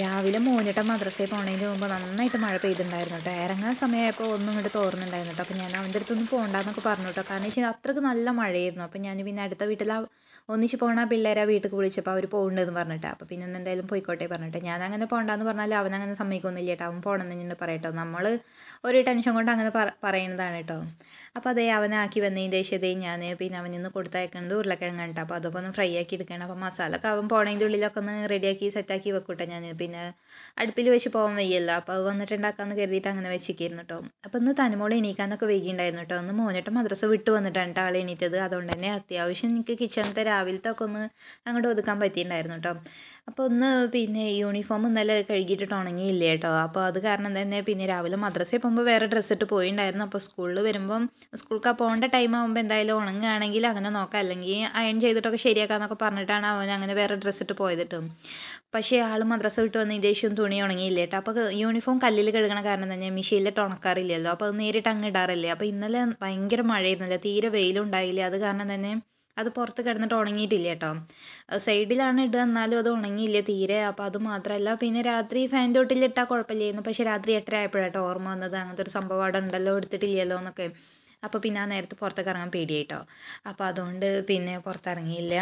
രാവിലെ മോനിട്ട മദ്രസയിൽ പോണതിന് മുമ്പ് നന്നായിട്ട് മഴ പെയ്തിട്ടുണ്ടായിരുന്നു കേട്ടോ ഇറങ്ങാൻ സമയമായപ്പോൾ ഒന്നും ഇങ്ങോട്ട് തോറുന്നുണ്ടായിരുന്നു കേട്ടോ അപ്പോൾ ഞാൻ അവൻ്റെ അടുത്തൊന്നും പോകണ്ടെന്നൊക്കെ പറഞ്ഞു കേട്ടോ കാരണം വെച്ചാൽ അത്രക്ക് നല്ല മഴയായിരുന്നു അപ്പോൾ ഞാൻ പിന്നെ അടുത്ത വീട്ടിൽ ഒന്നിച്ച് പോകണ പിള്ളേരെ വീട്ടിൽ വിളിച്ചപ്പോൾ അവർ പോകണ്ടെന്ന് പറഞ്ഞിട്ട് അപ്പോൾ പിന്നെ എന്തായാലും പോയിക്കോട്ടെ പറഞ്ഞിട്ട് ഞാൻ അങ്ങനെ പോകണ്ടെന്ന് പറഞ്ഞാൽ അവൻ അങ്ങനെ സമ്മതിക്കൊന്നുമില്ല കേട്ടോ അവൻ പോകണമെന്ന് ഞാൻ പറയട്ടോ നമ്മൾ ഒരു ടെൻഷൻ കൊണ്ട് അങ്ങനെ പറയുന്നതാണ് കേട്ടോ അപ്പോൾ അതേ അവനാക്കി വന്നതിൻ്റെ ശേഷം ഞാൻ പിന്നെ അവൻ ഇന്ന് കൊടുത്തയക്കണത് ഉരുളക്കിഴങ്ങാണ് കേട്ടോ അപ്പോൾ അതൊക്കെ ഒന്ന് ഫ്രൈ ആക്കി എടുക്കണം അപ്പോൾ മസാലൊക്കെ അവൻ പോണതിൻ്റെ ഉള്ളിലൊക്കെ ഒന്ന് റെഡിയാക്കി സെറ്റാക്കി വെക്കൂട്ടെ ഞാൻ പിന്നെ അടുപ്പിൽ വെച്ച് പോകാൻ വയ്യല്ലോ അപ്പോൾ അത് വന്നിട്ടുണ്ടാക്കാമെന്ന് കരുതിയിട്ട് അങ്ങനെ വെച്ചിരിക്കുന്നു കേട്ടോ അപ്പം ഇന്ന് തനിമോൾ എണീക്കാനൊക്കെ വൈകിണ്ടായിരുന്നു കേട്ടോ ഒന്ന് മോനട്ട് മദ്രസ വിട്ട് വന്നിട്ടാണ് ആൾ എണീറ്റത് അതുകൊണ്ട് തന്നെ അത്യാവശ്യം എനിക്ക് കിച്ചണത്തെ രാവിലത്തെ ഒക്കെ ഒന്ന് അങ്ങോട്ട് ഒതുക്കാൻ പറ്റിയിട്ടുണ്ടായിരുന്നു കേട്ടോ അപ്പോൾ ഒന്ന് പിന്നെ യൂണിഫോം ഇന്നലെ കഴുകിയിട്ടിട്ട് ഉണങ്ങിയില്ലേ കേട്ടോ അപ്പോൾ അത് കാരണം തന്നെ പിന്നെ രാവിലെ മദ്രസയിൽ പോകുമ്പോൾ വേറെ ഡ്രസ്സ് ഇട്ട് പോയിണ്ടായിരുന്നു അപ്പോൾ സ്കൂളിൽ വരുമ്പം സ്കൂൾക്ക് പോകേണ്ട ടൈം ആകുമ്പോൾ എന്തായാലും ഉണങ്ങുകയാണെങ്കിൽ അങ്ങനെ നോക്കാം അല്ലെങ്കിൽ അയൺ ചെയ്തിട്ടൊക്കെ ശരിയാക്കാമെന്നൊക്കെ പറഞ്ഞിട്ടാണ് അവൻ അങ്ങനെ വേറെ ഡ്രസ്സ് ഇട്ട് പോയത് കേട്ടോ പക്ഷേ ആൾ മദ്രസ വിട്ട് വന്ന് ഇതേശം തുണി ഉണങ്ങിയില്ല കേട്ടോ അപ്പോൾ യൂണിഫോം കല്ലിൽ കഴുകണ കാരണം തന്നെ മെഷീനിലിട്ട് ഉണക്കാറില്ലല്ലോ അപ്പോൾ അത് നേരിട്ട് അങ്ങ് ഇടാറില്ലേ അപ്പോൾ ഇന്നലെ ഭയങ്കര മഴയായിരുന്നില്ല തീരെ വെയിലുണ്ടായില്ല അത് കാരണം തന്നെ അത് പുറത്ത് കിടന്നിട്ട് ഉണങ്ങിയിട്ടില്ല കേട്ടോ സൈഡിലാണ് ഇടുക എന്നാലും അത് ഉണങ്ങിയില്ല തീരെ അപ്പോൾ അത് മാത്രമല്ല പിന്നെ രാത്രി ഫാൻ തൊട്ടിലിട്ടാൽ കുഴപ്പമില്ലായിരുന്നു പക്ഷേ രാത്രി എട്ടര കേട്ടോ ഓർമ്മ വന്നത് അങ്ങനത്തെ ഒരു സംഭവം അവിടെ ഉണ്ടല്ലോ എടുത്തിട്ടില്ലല്ലോ എന്നൊക്കെ അപ്പോൾ പിന്നെ ആ നേരത്ത് പുറത്തേക്ക് ഇറങ്ങാൻ പേടിയായിട്ടോ അപ്പോൾ അതുകൊണ്ട് പിന്നെ പുറത്തിറങ്ങിയില്ല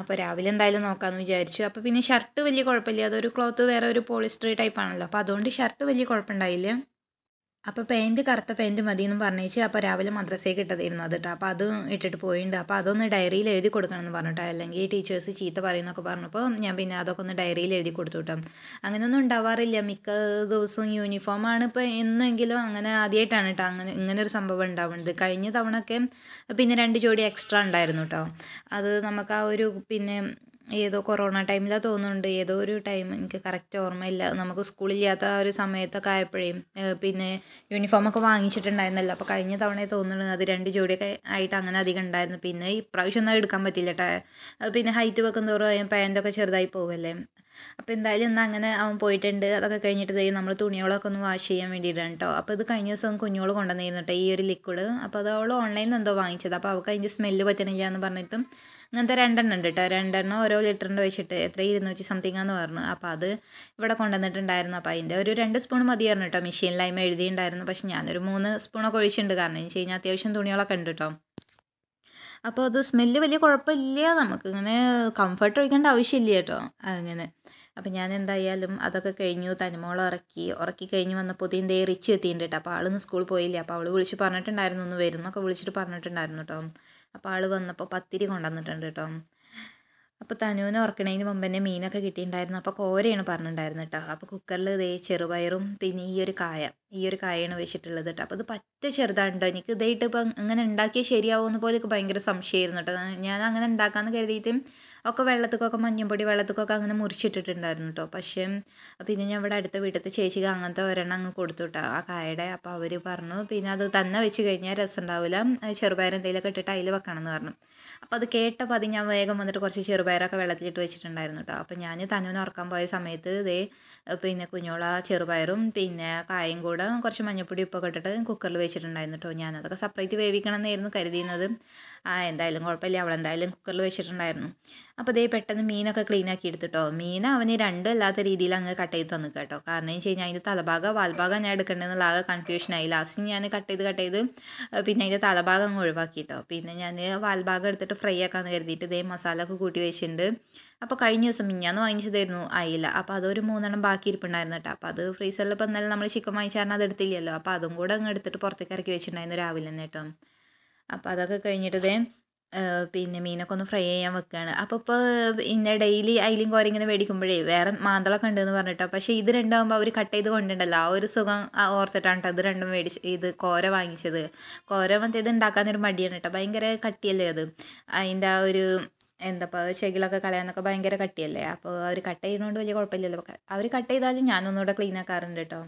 അപ്പോൾ രാവിലെ എന്തായാലും നോക്കാമെന്ന് വിചാരിച്ചു അപ്പോൾ പിന്നെ ഷർട്ട് വലിയ കുഴപ്പമില്ല അതൊരു ക്ലോത്ത് വേറെ ഒരു പോളിസ്റ്റർ ടൈപ്പ് ആണല്ലോ അപ്പോൾ അതുകൊണ്ട് ഷർട്ട് വലിയ കുഴപ്പമുണ്ടായില്ല അപ്പോൾ പാൻറ്റ് കറുത്ത പാൻറ്റ് മതി എന്ന് പറഞ്ഞേച്ച് അപ്പോൾ രാവിലെ മദ്രസയ്ക്ക് ഇട്ടതായിരുന്നു അത് കേട്ടോ അപ്പോൾ അത് ഇട്ടിട്ട് പോയിട്ടുണ്ട് അപ്പോൾ അതൊന്ന് ഡയറിയിൽ എഴുതി കൊടുക്കണം എന്ന് പറഞ്ഞിട്ടോ അല്ലെങ്കിൽ ടീച്ചേഴ്സ് ചീത്ത പറയുന്നൊക്കെ പറഞ്ഞപ്പോൾ ഞാൻ പിന്നെ അതൊക്കെ ഒന്ന് ഡയറിയിൽ എഴുതി കൊടുത്തു കേട്ടോ അങ്ങനെയൊന്നും ഉണ്ടാവാറില്ല മിക്ക ദിവസവും യൂണിഫോമാണ് ഇപ്പോൾ എന്നെങ്കിലും അങ്ങനെ ആദ്യമായിട്ടാണ് കേട്ടോ അങ്ങനെ ഇങ്ങനൊരു സംഭവം ഉണ്ടാവുന്നത് കഴിഞ്ഞ തവണ ഒക്കെ പിന്നെ രണ്ട് ജോഡി എക്സ്ട്രാ ഉണ്ടായിരുന്നു കേട്ടോ അത് നമുക്ക് ആ ഒരു പിന്നെ ഏതോ കൊറോണ ടൈമിലാണ് തോന്നുന്നുണ്ട് ഏതോ ഒരു ടൈം എനിക്ക് കറക്റ്റ് ഓർമ്മയില്ല നമുക്ക് സ്കൂളില്ലാത്ത ആ ഒരു സമയത്തൊക്കെ ആയപ്പോഴേ പിന്നെ യൂണിഫോമൊക്കെ വാങ്ങിച്ചിട്ടുണ്ടായിരുന്നല്ലോ അപ്പോൾ കഴിഞ്ഞ തവണയെ തോന്നുന്നു അത് രണ്ട് ജോഡിയൊക്കെ ആയിട്ട് അങ്ങനെ അധികം ഉണ്ടായിരുന്നു പിന്നെ ഇപ്രാവശ്യം ഒന്നും എടുക്കാൻ പറ്റില്ല കേട്ടോ പിന്നെ ഹൈറ്റ് വെക്കും തോറും പാൻറ്റൊക്കെ ചെറുതായി പോവല്ലേ അപ്പോൾ എന്തായാലും ഇന്ന് അങ്ങനെ അവൻ പോയിട്ടുണ്ട് അതൊക്കെ കഴിഞ്ഞിട്ട് ഇതായി നമ്മൾ തുണികളൊക്കെ ഒന്ന് വാഷ് ചെയ്യാൻ വേണ്ടിയിട്ടാണ് കേട്ടോ അപ്പോൾ ഇത് കഴിഞ്ഞ ദിവസം കുഞ്ഞോൾ കൊണ്ടുവന്നിരുന്നു കേട്ടോ ഈ ഒരു ലിക്വിഡ് അപ്പോൾ അത് അവൾ ഓൺലൈനിൽ എന്തോ വാങ്ങിച്ചത് അപ്പോൾ അവൾക്ക് അതിൻ്റെ സ്മെല്ല് പറ്റണില്ല എന്ന് പറഞ്ഞിട്ടും അങ്ങനത്തെ രണ്ടെണ്ണം ഉണ്ട് കേട്ടോ രണ്ടെണ്ണം ഓരോ ലിറ്ററിൻ്റെ വെച്ചിട്ട് എത്ര ഇരുന്നൂറ്റി സംതിങ് ആണെന്ന് പറഞ്ഞു അപ്പോൾ അത് ഇവിടെ കൊണ്ടുവന്നിട്ടുണ്ടായിരുന്നു അപ്പോൾ അതിൻ്റെ ഒരു രണ്ട് സ്പൂൺ മതിയായിരുന്നു കേട്ടോ ലൈമ എഴുതിയിട്ടുണ്ടായിരുന്നു പക്ഷേ ഞാനൊരു മൂന്ന് സ്പൂണൊക്കെ ഒഴിച്ചിട്ടുണ്ട് കാരണം എന്ന് വെച്ച് കഴിഞ്ഞാൽ അത്യാവശ്യം തുണികളൊക്കെ ഉണ്ട് കേട്ടോ അപ്പോൾ അത് സ്മെല്ല് വലിയ കുഴപ്പമില്ല നമുക്ക് ഇങ്ങനെ കംഫർട്ട് ഒഴിക്കേണ്ട ആവശ്യമില്ല കേട്ടോ അങ്ങനെ അപ്പം ഞാൻ എന്തായാലും അതൊക്കെ കഴിഞ്ഞു തനിമോളെ ഉറക്കി ഉറക്കി കഴിഞ്ഞ് വന്നപ്പോഴത്തേക്കും ദേ റിച്ച് എത്തിയിട്ടുണ്ട് അപ്പോൾ ആളൊന്നും സ്കൂളിൽ പോയില്ല അപ്പോൾ അവൾ വിളിച്ച് പറഞ്ഞിട്ടുണ്ടായിരുന്നു ഒന്ന് വരുന്നൊക്കെ വിളിച്ചിട്ട് പറഞ്ഞിട്ടുണ്ടായിരുന്നു കേട്ടോ അപ്പോൾ ആൾ വന്നപ്പോൾ പത്തിരി കൊണ്ടുവന്നിട്ടുണ്ട് കേട്ടോ അപ്പോൾ തനുവിനെ ഉറക്കണതിന് മുമ്പ് തന്നെ മീനൊക്കെ കിട്ടിയിട്ടുണ്ടായിരുന്നു അപ്പോൾ കോരയാണ് പറഞ്ഞിട്ടുണ്ടായിരുന്നു കേട്ടോ അപ്പോൾ കുക്കറിൽ ഇതേ ചെറുപയറും പിന്നെ ഈ ഒരു കായ ഈ ഒരു കായാണ് വെച്ചിട്ടുള്ളത് കേട്ടോ അപ്പോൾ ഇത് പറ്റ ചെറുതാണ്ടോ എനിക്ക് ഇതായിട്ട് ഇപ്പം ഇങ്ങനെ ഉണ്ടാക്കിയാൽ ശരിയാവുമെന്ന് പോലെ ഭയങ്കര സംശയമായിരുന്നു കേട്ടോ ഞാൻ അങ്ങനെ ഉണ്ടാക്കാമെന്ന് കരുതിയിട്ട് ഒക്കെ വെള്ളത്തിക്കൊക്കെ മഞ്ഞൾപ്പൊടി വെള്ളത്തിക്കൊക്കെ അങ്ങനെ മുറിച്ചിട്ടിട്ടുണ്ടായിരുന്നു കേട്ടോ പക്ഷേ പിന്നെ ഞാൻ ഇവിടെ അടുത്ത വീട്ടിലത്തെ ചേച്ചിക്ക് അങ്ങനത്തെ ഒരെണ്ണം അങ്ങ് കൊടുത്തു കേട്ടോ ആ കായയുടെ അപ്പോൾ അവർ പറഞ്ഞു പിന്നെ അത് തന്നെ വെച്ച് കഴിഞ്ഞാൽ രസം ഉണ്ടാവില്ല ചെറുപയർ എന്തെങ്കിലുമൊക്കെ ഇട്ടിട്ട് അതിൽ വെക്കണം എന്ന് പറഞ്ഞു അപ്പോൾ അത് കേട്ടപ്പോൾ അത് ഞാൻ വേഗം വന്നിട്ട് കുറച്ച് ചെറുപയറൊക്കെ വെള്ളത്തിലിട്ട് വെച്ചിട്ടുണ്ടായിരുന്നു കേട്ടോ അപ്പോൾ ഞാൻ തന്നെ ഉറക്കാൻ പോയ സമയത്ത് ഇതേ പിന്നെ കുഞ്ഞോള ചെറുപയറും പിന്നെ കായയും കൂടെ കുറച്ച് മഞ്ഞൾപ്പൊടി ഉപ്പൊക്കെ ഇട്ടിട്ട് കുക്കറിൽ വെച്ചിട്ടുണ്ടായിരുന്നു കേട്ടോ ഞാൻ അതൊക്കെ സെപ്പറേറ്റ് വേവിക്കണം എന്നായിരുന്നു കരുതിയിരുന്നത് ആ എന്തായാലും കുഴപ്പമില്ല അവളെന്തായാലും കുക്കറിൽ വെച്ചിട്ടുണ്ടായിരുന്നു അപ്പോൾ ദേ പെട്ടെന്ന് മീനൊക്കെ ക്ലീൻ ആക്കി എടുത്തിട്ടോ മീൻ അവന് രണ്ടും അല്ലാത്ത രീതിയിൽ അങ്ങ് കട്ട് ചെയ്ത് തന്നു കേട്ടോ കാരണം എന്ന് വെച്ച് കഴിഞ്ഞാൽ അതിൻ്റെ തലഭാഗം വാൽഭാഗം ഞാൻ എടുക്കേണ്ടതെന്നുള്ള ആകെ കൺഫ്യൂഷനായി ലാസ്റ്റ് ഞാൻ കട്ട് ചെയ്ത് കട്ട് ചെയ്ത് പിന്നെ അതിൻ്റെ തലഭാഗം അങ്ങ് കേട്ടോ പിന്നെ ഞാൻ വാൽഭാഗം എടുത്തിട്ട് ഫ്രൈ ആക്കാമെന്ന് കരുതിയിട്ട് ഇതേ മസാല ഒക്കെ കൂട്ടി വെച്ചിട്ടുണ്ട് അപ്പോൾ കഴിഞ്ഞ ദിവസം മിഞ്ഞാന്ന് വാങ്ങിച്ചതായിരുന്നു അയില അപ്പോൾ അതൊരു മൂന്നെണ്ണം ബാക്കി ഇരിപ്പുണ്ടായിരുന്നു കേട്ടോ അപ്പോൾ അത് ഫ്രീസറിൽ ഇപ്പോൾ എന്നാലും നമ്മൾ ചിക്കൻ വാങ്ങിച്ചാൽ അത് എടുത്തില്ലല്ലോ അപ്പോൾ അതും കൂടെ അങ്ങ് എടുത്തിട്ട് പുറത്തേക്ക് ഇറക്കി വെച്ചിട്ടുണ്ടായിരുന്നു രാവിലെ തന്നെ കേട്ടോ അപ്പോൾ അതൊക്കെ കഴിഞ്ഞിട്ടതേ പിന്നെ മീനൊക്കെ ഒന്ന് ഫ്രൈ ചെയ്യാൻ വെക്കുകയാണ് അപ്പോൾ ഇപ്പോൾ ഇന്നെ ഡെയിലി അയിലും കോരയും ഇങ്ങനെ മേടിക്കുമ്പോഴേ വേറെ മാന്തളൊക്കെ ഉണ്ടെന്ന് പറഞ്ഞിട്ടോ പക്ഷേ ഇത് രണ്ടാകുമ്പോൾ അവർ കട്ട് ചെയ്ത് കൊണ്ടുണ്ടല്ലോ ആ ഒരു സുഖം ഓർത്തിട്ടാണ് കേട്ടോ ഇത് രണ്ടും മേടിച്ച് ഇത് കോര വാങ്ങിച്ചത് കോര മറ്റേത് ഉണ്ടാക്കാനൊരു മടിയാണ് കേട്ടോ ഭയങ്കര കട്ടിയല്ലേ അത് അതിൻ്റെ ആ ഒരു എന്താ ഇപ്പോൾ ചെകിളൊക്കെ കളയാനൊക്കെ ഭയങ്കര കട്ടിയല്ലേ അപ്പോൾ അവർ കട്ട് ചെയ്യുന്നതുകൊണ്ട് വലിയ കുഴപ്പമില്ലല്ലോ അവർ കട്ട് ചെയ്താലും ഞാനൊന്നുകൂടെ ക്ലീൻ ആക്കാറുണ്ട് കേട്ടോ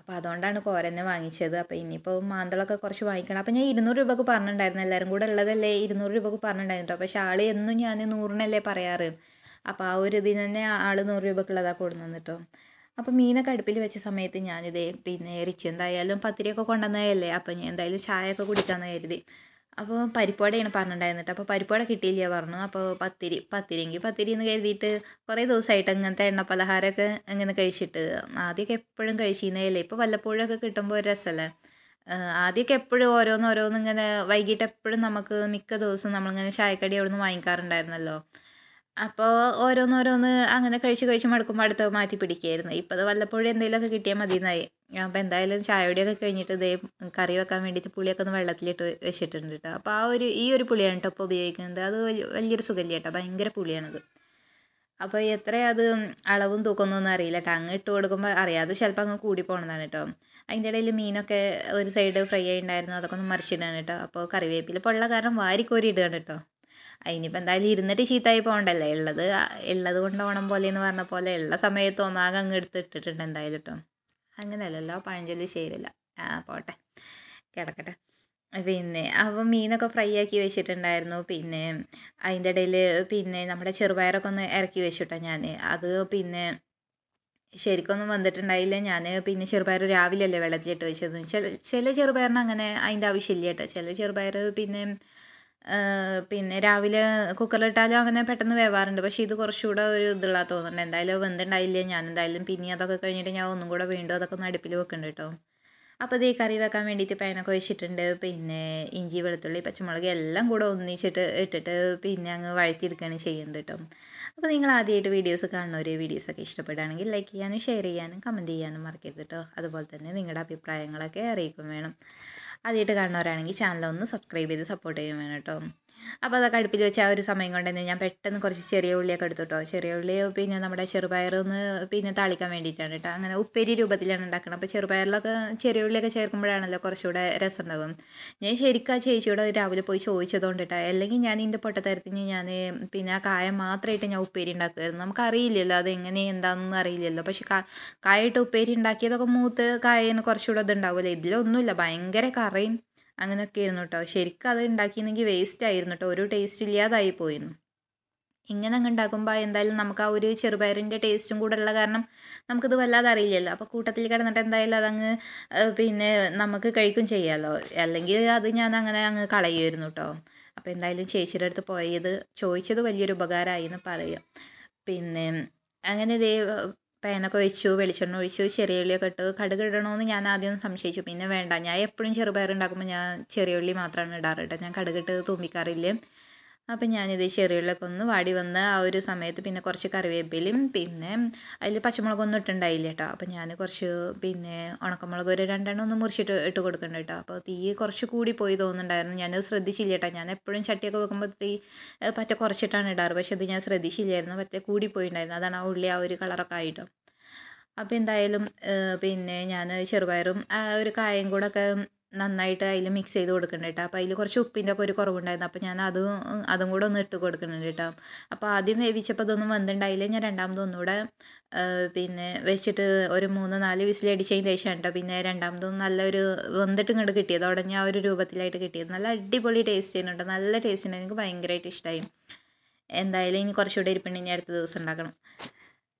അപ്പോൾ അതുകൊണ്ടാണ് കോരന്നെ വാങ്ങിച്ചത് അപ്പോൾ ഇനിയിപ്പോൾ മാന്തളൊക്കെ കുറച്ച് വാങ്ങിക്കണം അപ്പോൾ ഞാൻ ഇരുന്നൂറ് രൂപക്ക് പറഞ്ഞിട്ടുണ്ടായിരുന്നു എല്ലാവരും കൂടെ ഉള്ളതല്ലേ ഇരുന്നൂറ് രൂപക്ക് പറഞ്ഞിട്ടുണ്ടായിരുന്നു അപ്പോൾ ഷാളി എന്നും ഞാൻ നൂറിനല്ലേ പറയാറ് അപ്പോൾ ആ ഒരു ഇതിന് തന്നെ ആൾ നൂറ് രൂപക്കുള്ളതാണ് കൊടുന്നു കേട്ടോ അപ്പോൾ മീനൊക്കെ അടുപ്പിൽ വെച്ച സമയത്ത് ഞാനിത് പിന്നെ എറിച്ചു എന്തായാലും പത്തിരിയൊക്കെ കൊണ്ടുവന്നതല്ലേ അപ്പോൾ ഞാൻ എന്തായാലും ചായയൊക്കെ കുടിക്കാമെന്ന് കരുതി അപ്പോൾ പരിപ്പോടെയാണ് പറഞ്ഞിട്ടുണ്ടായിരുന്നത് അപ്പോൾ പരിപ്പോടെ കിട്ടിയില്ല പറഞ്ഞു അപ്പോൾ പത്തിരി പത്തിരിയെങ്കിൽ പത്തിരി എന്ന് കരുതിയിട്ട് കുറേ ദിവസമായിട്ട് അങ്ങനത്തെ എണ്ണ പലഹാരമൊക്കെ ഇങ്ങനെ കഴിച്ചിട്ട് ആദ്യമൊക്കെ എപ്പോഴും കഴിച്ചിരുന്നേയില്ലേ ഇപ്പോൾ വല്ലപ്പോഴൊക്കെ കിട്ടുമ്പോൾ ഒരു രസമല്ലേ ആദ്യമൊക്കെ എപ്പോഴും ഓരോന്ന് ഓരോന്ന് ഇങ്ങനെ വൈകിട്ട് എപ്പോഴും നമുക്ക് മിക്ക ദിവസവും നമ്മളിങ്ങനെ ചായക്കടി അവിടെ നിന്ന് വാങ്ങിക്കാറുണ്ടായിരുന്നല്ലോ അപ്പോൾ ഓരോന്നോരോന്ന് അങ്ങനെ കഴിച്ച് കഴിച്ച് മടുക്കുമ്പോൾ അടുത്ത് മാറ്റി പിടിക്കുകയായിരുന്നു ഇപ്പോൾ അത് വല്ലപ്പോഴും എന്തെങ്കിലുമൊക്കെ കിട്ടിയാൽ മതി എന്നായി അപ്പോൾ എന്തായാലും ചായയുടെയൊക്കെ കഴിഞ്ഞിട്ട് ഇതേ കറി വെക്കാൻ വേണ്ടിയിട്ട് പുളിയൊക്കെ ഒന്ന് വെള്ളത്തിലിട്ട് വെച്ചിട്ടുണ്ട് കേട്ടോ അപ്പോൾ ആ ഒരു ഈ ഒരു പുളിയാണ് കേട്ടോ ഇപ്പോൾ ഉപയോഗിക്കുന്നത് അത് വലിയൊരു സുഖല്ല കേട്ടോ ഭയങ്കര പുളിയാണത് അപ്പോൾ എത്ര അത് അളവും തൂക്കൊന്നും അറിയില്ല കേട്ടോ അങ്ങ് ഇട്ട് കൊടുക്കുമ്പോൾ അറിയാതെ ചിലപ്പോൾ അങ്ങ് കൂടി പോകണതാണ് കേട്ടോ അതിൻ്റെ ഇടയിൽ മീനൊക്കെ ഒരു സൈഡ് ഫ്രൈ ആയി അതൊക്കെ ഒന്ന് മറിച്ചിടാണ് കേട്ടോ അപ്പോൾ കറിവേപ്പില പൊള്ള കാരണം വാരിക്കോരി ഇടുകയാണ് കേട്ടോ അതിനിപ്പോൾ എന്തായാലും ഇരുന്നിട്ട് ചീത്തായി പോകണ്ടല്ലേ ഉള്ളത് ഉള്ളത് കൊണ്ട് ഓണം പോലെ എന്ന് പറഞ്ഞ പോലെ ഉള്ള സമയത്ത് ഒന്നാകെ അങ്ങ് എടുത്ത് ഇട്ടിട്ടുണ്ട് എന്തായാലും കേട്ടോ അങ്ങനെയല്ലല്ലോ പഴഞ്ചൊല്ലി ശരിയല്ല ആ പോട്ടെ കിടക്കട്ടെ പിന്നെ അപ്പോൾ മീനൊക്കെ ഫ്രൈ ആക്കി വെച്ചിട്ടുണ്ടായിരുന്നു പിന്നെ അതിൻ്റെ ഇടയിൽ പിന്നെ നമ്മുടെ ചെറുപയറൊക്കെ ഒന്ന് ഇറക്കി വെച്ചിട്ടോ ഞാൻ അത് പിന്നെ ശരിക്കൊന്നും വന്നിട്ടുണ്ടായില്ല ഞാൻ പിന്നെ ചെറുപയർ രാവിലെയല്ലേ വെള്ളത്തിലിട്ട് വെച്ചത് ചില ചില ചെറുപയറിന് അങ്ങനെ അതിൻ്റെ ആവശ്യമില്ല കേട്ടോ ചില ചെറുപയർ പിന്നെ പിന്നെ രാവിലെ കുക്കറിലിട്ടാലും അങ്ങനെ പെട്ടെന്ന് വേവാറുണ്ട് പക്ഷേ ഇത് കുറച്ചുകൂടെ ഒരു ഇതുള്ള തോന്നുന്നുണ്ട് എന്തായാലും വെന്തുണ്ടായില്ല ഞാൻ എന്തായാലും പിന്നെ അതൊക്കെ കഴിഞ്ഞിട്ട് ഞാൻ ഒന്നും കൂടെ വീണ്ടും അതൊക്കെ ഒന്ന് അടുപ്പിൽ വെക്കുന്നുണ്ട് കേട്ടോ അപ്പോൾ ഇത് ഈ കറി വെക്കാൻ വേണ്ടിയിട്ട് പേനൊക്കെ വെച്ചിട്ടുണ്ട് പിന്നെ ഇഞ്ചി വെളുത്തുള്ളി പച്ചമുളക് എല്ലാം കൂടെ ഒന്നിച്ചിട്ട് ഇട്ടിട്ട് പിന്നെ അങ്ങ് വഴറ്റിയെടുക്കുകയാണ് ചെയ്യുന്നത് കേട്ടോ അപ്പോൾ നിങ്ങൾ ആദ്യമായിട്ട് വീഡിയോസ് കാണുന്നവർ വീഡിയോസൊക്കെ ഇഷ്ടപ്പെടുകയാണെങ്കിൽ ലൈക്ക് ചെയ്യാനും ഷെയർ ചെയ്യാനും കമൻറ്റ് ചെയ്യാനും മറക്കരുത് കേട്ടോ അതുപോലെ തന്നെ നിങ്ങളുടെ അഭിപ്രായങ്ങളൊക്കെ അറിയിക്കും വേണം ആദ്യമായിട്ട് കാണുന്നവരാണെങ്കിൽ ചാനൽ ഒന്ന് സബ്സ്ക്രൈബ് ചെയ്ത് സപ്പോർട്ട് ചെയ്യാൻ വേണം കേട്ടോ അപ്പോൾ അതൊക്കെ അടുപ്പിൽ വെച്ച് ആ ഒരു സമയം കൊണ്ട് തന്നെ ഞാൻ പെട്ടെന്ന് കുറച്ച് ചെറിയ ഉള്ളിയൊക്കെ എടുത്തു കേട്ടോ ചെറിയ ഉള്ളി പിന്നെ നമ്മുടെ ചെറുപയറൊന്ന് പിന്നെ താളിക്കാൻ വേണ്ടിയിട്ടാണ് കേട്ടോ അങ്ങനെ ഉപ്പേരി രൂപത്തിലാണ് ഉണ്ടാക്കുന്നത് അപ്പോൾ ചെറുപയറിലൊക്കെ ചെറിയ ഉള്ളിയൊക്കെ ചേർക്കുമ്പോഴാണല്ലോ കുറച്ചുകൂടെ രസമുണ്ടാവും ഞാൻ ശരിക്കും ആ ചേച്ചിയോട് രാവിലെ പോയി ചോദിച്ചതുകൊണ്ട് കേട്ടോ അല്ലെങ്കിൽ ഞാൻ ഇതിൻ്റെ തരത്തിന് ഞാൻ പിന്നെ ആ കായ മാത്രമായിട്ട് ഞാൻ ഉപ്പേരി ഉണ്ടാക്കുമായിരുന്നു നമുക്കറിയില്ലല്ലോ അത് എങ്ങനെ എന്താണെന്നൊന്നും അറിയില്ലല്ലോ പക്ഷെ കായയിട്ട് ഉപ്പേരി ഉണ്ടാക്കിയതൊക്കെ മൂത്ത് കായന് കുറച്ചുകൂടെ ഇതുണ്ടാവുമല്ലോ ഇതിലൊന്നുമില്ല ഭയങ്കര കറയും അങ്ങനെയൊക്കെ ആയിരുന്നു കേട്ടോ ശരിക്കും അത് ഉണ്ടാക്കിയിരുന്നെങ്കിൽ വേസ്റ്റ് ആയിരുന്നു കേട്ടോ ഒരു ടേസ്റ്റ് ഇല്ലാതായി പോയിരുന്നു ഇങ്ങനെ അങ്ങ് ഉണ്ടാക്കുമ്പോൾ എന്തായാലും നമുക്ക് ആ ഒരു ചെറുപയറിൻ്റെ ടേസ്റ്റും കൂടെ ഉള്ള കാരണം നമുക്കിത് വല്ലാതെ അറിയില്ലല്ലോ അപ്പോൾ കൂട്ടത്തിൽ കിടന്നിട്ട് എന്തായാലും അതങ്ങ് പിന്നെ നമുക്ക് കഴിക്കും ചെയ്യാമല്ലോ അല്ലെങ്കിൽ അത് ഞാൻ അങ്ങനെ അങ്ങ് കളയുമായിരുന്നു കേട്ടോ അപ്പോൾ എന്തായാലും ചേച്ചിയുടെ അടുത്ത് പോയത് ചോദിച്ചത് വലിയൊരു ഉപകാരമായി എന്ന് പറയാം പിന്നെ അങ്ങനെ ദേ പേനൊക്കെ വെച്ചു വെളിച്ചെണ്ണ ഒഴിച്ചു ചെറിയ ഉള്ളിയൊക്കെ ഇട്ട് കടുക് ഇടണമെന്ന് ഞാൻ ആദ്യം സംശയിച്ചു പിന്നെ വേണ്ട ഞാൻ എപ്പോഴും ചെറുപയർ ഉണ്ടാക്കുമ്പോൾ ഞാൻ ചെറിയ ഉള്ളി മാത്രമാണ് ഇടാറ് കേട്ടോ ഞാൻ കടുകിട്ട് തുമ്പിക്കാറില്ല അപ്പം ഞാനിത് ചെറിയുള്ളൊക്കെ ഒന്ന് വാടി വന്ന് ആ ഒരു സമയത്ത് പിന്നെ കുറച്ച് കറിവേപ്പിലും പിന്നെ അതിൽ പച്ചമുളകൊന്നും ഇട്ടുണ്ടായില്ല കേട്ടോ അപ്പം ഞാൻ കുറച്ച് പിന്നെ ഉണക്കമുളക് ഒരു രണ്ടെണ്ണം ഒന്ന് മുറിച്ചിട്ട് ഇട്ട് കൊടുക്കണ്ട കേട്ടോ അപ്പോൾ തീ കുറച്ച് കൂടി പോയി തോന്നുന്നുണ്ടായിരുന്നു ഞാനത് ശ്രദ്ധിച്ചില്ല കേട്ടോ ഞാൻ എപ്പോഴും ചട്ടിയൊക്കെ വെക്കുമ്പോൾ തീ പറ്റ കുറച്ചിട്ടാണ് ഇടാറ് പക്ഷേ അത് ഞാൻ ശ്രദ്ധിച്ചില്ലായിരുന്നു പറ്റ കൂടി പോയിണ്ടായിരുന്നു അതാണ് ആ ഉള്ളി ആ ഒരു കളറൊക്കെ ആയിട്ടോ അപ്പോൾ എന്തായാലും പിന്നെ ഞാൻ ചെറുപയറും ആ ഒരു കായും കൂടെ ഒക്കെ നന്നായിട്ട് അതിൽ മിക്സ് ചെയ്ത് കൊടുക്കണ്ട കേട്ടോ അപ്പോൾ അതിൽ കുറച്ച് ഉപ്പിൻ്റെ ഒക്കെ ഒരു കുറവുണ്ടായിരുന്നു അപ്പോൾ ഞാൻ അതും അതും കൂടെ ഒന്ന് ഇട്ട് കൊടുക്കണുണ്ട് കേട്ടോ അപ്പോൾ ആദ്യം വേവിച്ചപ്പോൾ ഇതൊന്നും വന്നിട്ടുണ്ടായില്ല ഞാൻ രണ്ടാമത് ഒന്നുകൂടെ പിന്നെ വെച്ചിട്ട് ഒരു മൂന്ന് നാല് അടിച്ചതിന് ശേഷം കേട്ടോ പിന്നെ രണ്ടാമതും നല്ലൊരു വന്നിട്ട് ഇങ്ങോട്ട് കിട്ടിയത് ഉടനെ ആ ഒരു രൂപത്തിലായിട്ട് കിട്ടിയത് നല്ല അടിപൊളി ടേസ്റ്റ് ചെയ്യുന്നുണ്ട് നല്ല ടേസ്റ്റ് ടേസ്റ്റിന് എനിക്ക് ഭയങ്കരമായിട്ട് ഇഷ്ടമായി എന്തായാലും ഇനി കുറച്ചുകൂടെ ഇരിപ്പുണ്ട് ഇനി അടുത്ത ദിവസം ഉണ്ടാക്കണം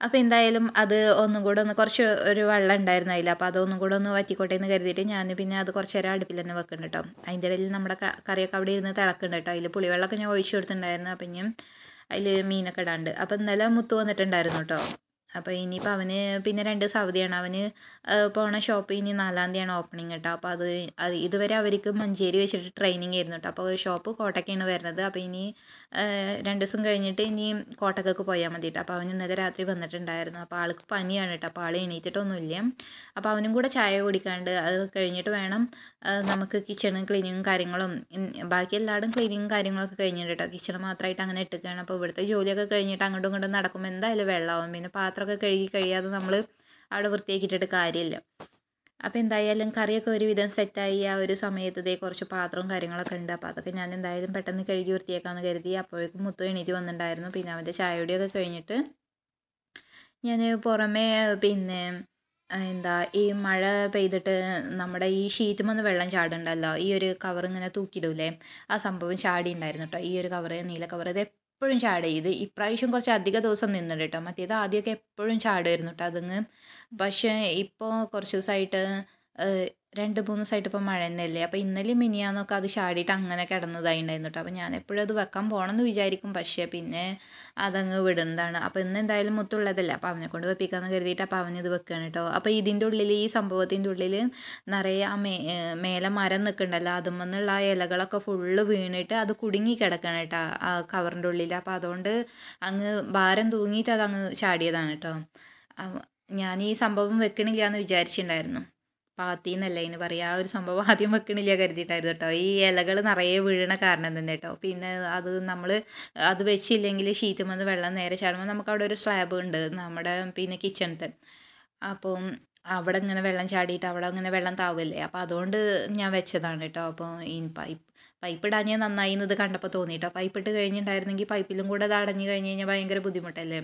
അപ്പോൾ എന്തായാലും അത് ഒന്നും കൂടെ ഒന്ന് കുറച്ച് ഒരു വെള്ളം ഉണ്ടായിരുന്നു അതിൽ അപ്പോൾ അതൊന്നും കൂടെ ഒന്ന് വറ്റിക്കോട്ടെ എന്ന് കരുതിയിട്ട് ഞാൻ പിന്നെ അത് കുറച്ച് നേരം അടുപ്പിൽ തന്നെ വെക്കുന്നുണ്ട് കേട്ടോ അതിൻ്റെ ഇടയിൽ നമ്മുടെ കറിയൊക്കെ അവിടെ ഇരുന്ന് തിളക്കുന്നുണ്ട് കേട്ടോ അതിൽ പുളിവെള്ളമൊക്കെ ഞാൻ ഒഴിച്ചു കൊടുത്തിട്ടുണ്ടായിരുന്നു അപ്പം ഞാൻ അതിൽ മീനൊക്കെ ഇടാണ്ട് അപ്പോൾ ഇന്നലെ മുത്ത് വന്നിട്ടുണ്ടായിരുന്നു കേട്ടോ അപ്പോൾ ഇനിയിപ്പോൾ അവന് പിന്നെ രണ്ട് ദിവസം അവധിയാണ് അവന് പോണ ഷോപ്പ് ഇനി നാലാം തീയതിയാണ് ഓപ്പണിംഗ് കേട്ടോ അപ്പോൾ അത് ഇതുവരെ അവർക്ക് മഞ്ചേരി വെച്ചിട്ട് ട്രെയിനിങ് ആയിരുന്നു കേട്ടോ അപ്പോൾ ഷോപ്പ് കോട്ടക്കാണ് വരുന്നത് അപ്പോൾ ഇനി രണ്ട് ദിവസം കഴിഞ്ഞിട്ട് ഇനി കോട്ടക്കൊക്കെ പോയാൽ മതി കേട്ടോ അപ്പോൾ അവൻ ഇന്നലെ രാത്രി വന്നിട്ടുണ്ടായിരുന്നു അപ്പോൾ ആൾക്ക് പനിയാണ് കേട്ടോ അപ്പോൾ ആൾ എണീറ്റിട്ടൊന്നുമില്ല അപ്പോൾ അവനും കൂടെ ചായ കുടിക്കാണ്ട് അത് കഴിഞ്ഞിട്ട് വേണം നമുക്ക് കിച്ചണും ക്ലീനിങ്ങും കാര്യങ്ങളും ബാക്കി എല്ലായിടും ക്ലീനിങ്ങും കാര്യങ്ങളൊക്കെ കഴിഞ്ഞിട്ട് കേട്ടോ കിച്ചൺ മാത്രമായിട്ട് അങ്ങനെ ഇട്ടുകയാണ് അപ്പോൾ ഇവിടുത്തെ ജോലിയൊക്കെ കഴിഞ്ഞിട്ട് അങ്ങോട്ടും ഇങ്ങോട്ടും നടക്കുമ്പോൾ എന്തായാലും വെള്ളമാവും പിന്നെ പാത്രമൊക്കെ കഴുകി കഴിയാതെ നമ്മൾ അവിടെ വൃത്തിയാക്കിയിട്ടിട്ട് കാര്യമില്ല അപ്പോൾ എന്തായാലും കറിയൊക്കെ ഒരുവിധം സെറ്റായി ആ ഒരു സമയത്ത് ഇതേ കുറച്ച് പാത്രവും കാര്യങ്ങളൊക്കെ ഉണ്ട് അപ്പോൾ അതൊക്കെ ഞാൻ എന്തായാലും പെട്ടെന്ന് കഴുകി വൃത്തിയാക്കാമെന്ന് കരുതി അപ്പോഴേക്കും മുത്തു എണീറ്റ് വന്നിട്ടുണ്ടായിരുന്നു പിന്നെ അവൻ്റെ ചായയുടെയൊക്കെ കഴിഞ്ഞിട്ട് ഞാൻ പുറമേ പിന്നെ എന്താ ഈ മഴ പെയ്തിട്ട് നമ്മുടെ ഈ ഷീറ്റ് വന്ന് വെള്ളം ചാടുണ്ടല്ലോ ഈ ഒരു കവർ ഇങ്ങനെ തൂക്കിയിടൂലേ ആ സംഭവം ചാടി ഉണ്ടായിരുന്നു കേട്ടോ ഈ ഒരു കവറ് നീല കവർ ഇത് എപ്പോഴും ചാട് ഇത് ഇപ്രാവശ്യം കുറച്ച് അധിക ദിവസം നിന്നിട്ട് കേട്ടോ മറ്റേത് ആദ്യമൊക്കെ എപ്പോഴും ചാടുമായിരുന്നു കേട്ടോ അതങ്ങ് പക്ഷേ ഇപ്പോൾ കുറച്ച് ദിവസമായിട്ട് രണ്ട് മൂന്ന് ദിവസമായിട്ട് ഇപ്പം മഴ തന്നെയല്ലേ അപ്പോൾ ഇന്നലെ മിനിയാന്നൊക്കെ അത് ചാടിയിട്ട് അങ്ങനെ കിടന്നതായി ഉണ്ടായിരുന്നു അപ്പം അപ്പോൾ ഞാൻ എപ്പോഴും അത് വെക്കാൻ പോകണമെന്ന് വിചാരിക്കും പക്ഷേ പിന്നെ അതങ്ങ് വിടുന്നതാണ് അപ്പോൾ ഇന്ന് എന്തായാലും മുത്തുള്ളതല്ല അപ്പോൾ അവനെ കൊണ്ട് വെപ്പിക്കാന്ന് കരുതിയിട്ട് അപ്പോൾ അവനിത് വെക്കുകയാണ് കേട്ടോ അപ്പോൾ ഇതിൻ്റെ ഉള്ളിൽ ഈ സംഭവത്തിൻ്റെ ഉള്ളിൽ നിറയെ ആ മേ മേലെ മരം നിൽക്കണ്ടല്ലോ അതുമെന്നുള്ള ആ ഇലകളൊക്കെ ഫുള്ള് വീണിട്ട് അത് കുടുങ്ങി കിടക്കണം കേട്ടോ ആ കവറിൻ്റെ ഉള്ളിൽ അപ്പോൾ അതുകൊണ്ട് അങ്ങ് ഭാരം തൂങ്ങിയിട്ട് അത് അങ്ങ് ചാടിയതാണ് കേട്ടോ ഞാൻ ഈ സംഭവം വെക്കണില്ല എന്ന് വിചാരിച്ചിട്ടുണ്ടായിരുന്നു പാത്തി എന്നല്ല ഇന്ന് പറയുക ആ ഒരു സംഭവം ആദ്യം വെക്കണില്ല കരുതിയിട്ടായിരുന്നു കേട്ടോ ഈ ഇലകൾ നിറയെ വീഴണ കാരണം തന്നെ കേട്ടോ പിന്നെ അത് നമ്മൾ അത് വെച്ചില്ലെങ്കിൽ ഷീറ്റ് വന്ന് വെള്ളം നേരെ ചാടുമ്പോൾ നമുക്ക് അവിടെ ഒരു സ്ലാബ് ഉണ്ട് നമ്മുടെ പിന്നെ കിച്ചണത്തെ അപ്പം അവിടെ ഇങ്ങനെ വെള്ളം ചാടിയിട്ട് അവിടെ ഇങ്ങനെ വെള്ളം താവില്ലേ അപ്പോൾ അതുകൊണ്ട് ഞാൻ വെച്ചതാണ് കേട്ടോ അപ്പോൾ ഈ പൈപ്പ് പൈപ്പ് ഇടാഞ്ഞ നന്നായി എന്നത് കണ്ടപ്പോൾ തോന്നി പൈപ്പ് ഇട്ട് കഴിഞ്ഞിട്ടുണ്ടായിരുന്നെങ്കിൽ പൈപ്പിലും കൂടെ അത് അടഞ്ഞു കഴിഞ്ഞ് കഴിഞ്ഞാൽ ഭയങ്കര ബുദ്ധിമുട്ടല്ലേ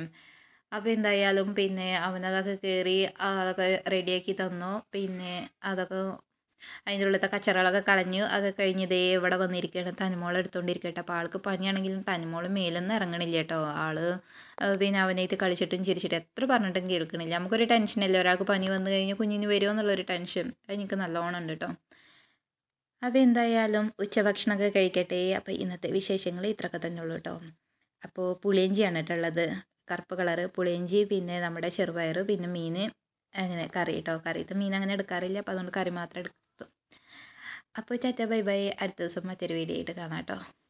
അപ്പോൾ എന്തായാലും പിന്നെ അവനതൊക്കെ കയറി അതൊക്കെ റെഡിയാക്കി തന്നു പിന്നെ അതൊക്കെ അതിൻ്റെ ഉള്ളത്തെ കച്ചറകളൊക്കെ കളഞ്ഞു അതൊക്കെ കഴിഞ്ഞ് ഇതേ ഇവിടെ വന്നിരിക്കുകയാണ് തനിമോളെ എടുത്തുകൊണ്ടിരിക്കട്ടെ അപ്പോൾ ആൾക്ക് പനിയാണെങ്കിലും തനിമോള് മേലൊന്നും ഇറങ്ങണില്ല കേട്ടോ ആള് പിന്നെ അവനായിട്ട് കളിച്ചിട്ടും ചിരിച്ചിട്ട് എത്ര പറഞ്ഞിട്ടും കേൾക്കണില്ല നമുക്കൊരു ടെൻഷനല്ലേ ഒരാൾക്ക് പനി വന്നു കഴിഞ്ഞാൽ കുഞ്ഞിന് വരുമോ എന്നുള്ളൊരു ടെൻഷൻ എനിക്ക് നല്ലോണം ഉണ്ട് കേട്ടോ അപ്പോൾ എന്തായാലും ഉച്ചഭക്ഷണമൊക്കെ കഴിക്കട്ടെ അപ്പോൾ ഇന്നത്തെ വിശേഷങ്ങൾ ഇത്രയൊക്കെ തന്നെ ഉള്ളൂ കേട്ടോ അപ്പോൾ പുളിയഞ്ചിയാണ് കേട്ടുള്ളത് കറുപ്പ് കളറ് പുളിയിഞ്ചി പിന്നെ നമ്മുടെ ചെറുപയർ പിന്നെ മീൻ അങ്ങനെ കറി കേട്ടോ ഇത് മീൻ അങ്ങനെ എടുക്കാറില്ല അപ്പോൾ അതുകൊണ്ട് കറി മാത്രം എടുത്തു അപ്പോൾ ചാറ്റ ബൈ ബൈ അടുത്ത ദിവസം മറ്റൊരു വീഡിയോ ആയിട്ട് കാണാം കേട്ടോ